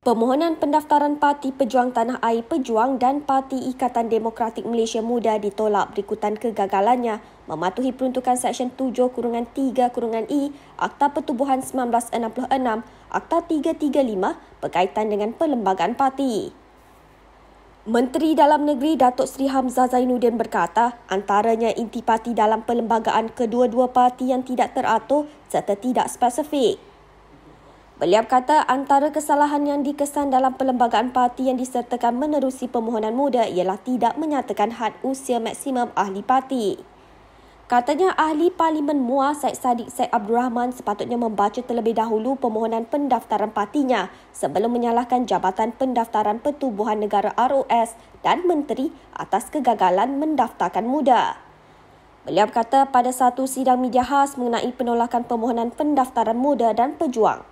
Permohonan pendaftaran Parti Pejuang Tanah Air Pejuang dan Parti Ikatan Demokratik Malaysia Muda ditolak berikutan kegagalannya mematuhi peruntukan Seksyen 7 Kurungan 3 Kurungan I, Akta Pertubuhan 1966 Akta 335 berkaitan dengan perlembagaan parti. Menteri Dalam Negeri Datuk Seri Hamzah Zainuddin berkata antaranya inti parti dalam perlembagaan kedua-dua parti yang tidak teratur serta tidak spesifik. Beliau kata antara kesalahan yang dikesan dalam perlembagaan parti yang disertakan menerusi permohonan muda ialah tidak menyatakan had usia maksimum ahli parti. Katanya ahli Parlimen MUA Syed Saddiq Syed Abdul Rahman sepatutnya membaca terlebih dahulu permohonan pendaftaran partinya sebelum menyalahkan Jabatan Pendaftaran Pertubuhan Negara ROS dan Menteri atas kegagalan mendaftarkan muda. Beliau kata pada satu sidang media khas mengenai penolakan permohonan pendaftaran muda dan pejuang.